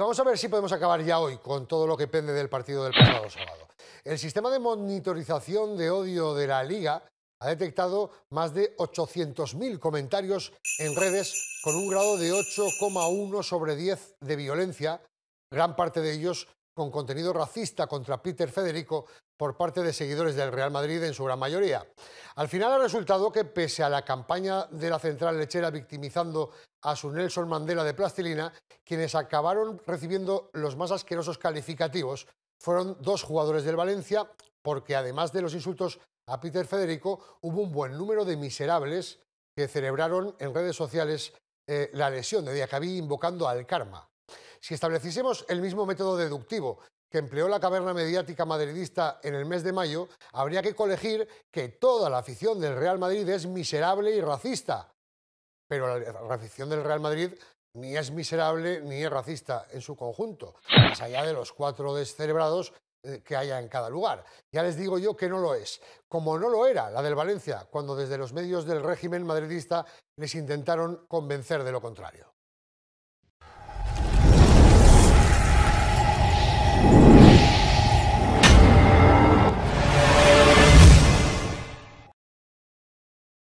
Vamos a ver si podemos acabar ya hoy con todo lo que pende del partido del pasado sábado. El sistema de monitorización de odio de la Liga ha detectado más de 800.000 comentarios en redes con un grado de 8,1 sobre 10 de violencia, gran parte de ellos con contenido racista contra Peter Federico por parte de seguidores del Real Madrid en su gran mayoría. Al final ha resultado que, pese a la campaña de la central lechera victimizando a su Nelson Mandela de plastilina, quienes acabaron recibiendo los más asquerosos calificativos fueron dos jugadores del Valencia, porque además de los insultos a Peter Federico, hubo un buen número de miserables que celebraron en redes sociales eh, la lesión de Diacabí invocando al karma. Si estableciésemos el mismo método deductivo que empleó la caverna mediática madridista en el mes de mayo, habría que colegir que toda la afición del Real Madrid es miserable y racista. Pero la afición del Real Madrid ni es miserable ni es racista en su conjunto, más allá de los cuatro descerebrados eh, que haya en cada lugar. Ya les digo yo que no lo es, como no lo era la del Valencia, cuando desde los medios del régimen madridista les intentaron convencer de lo contrario.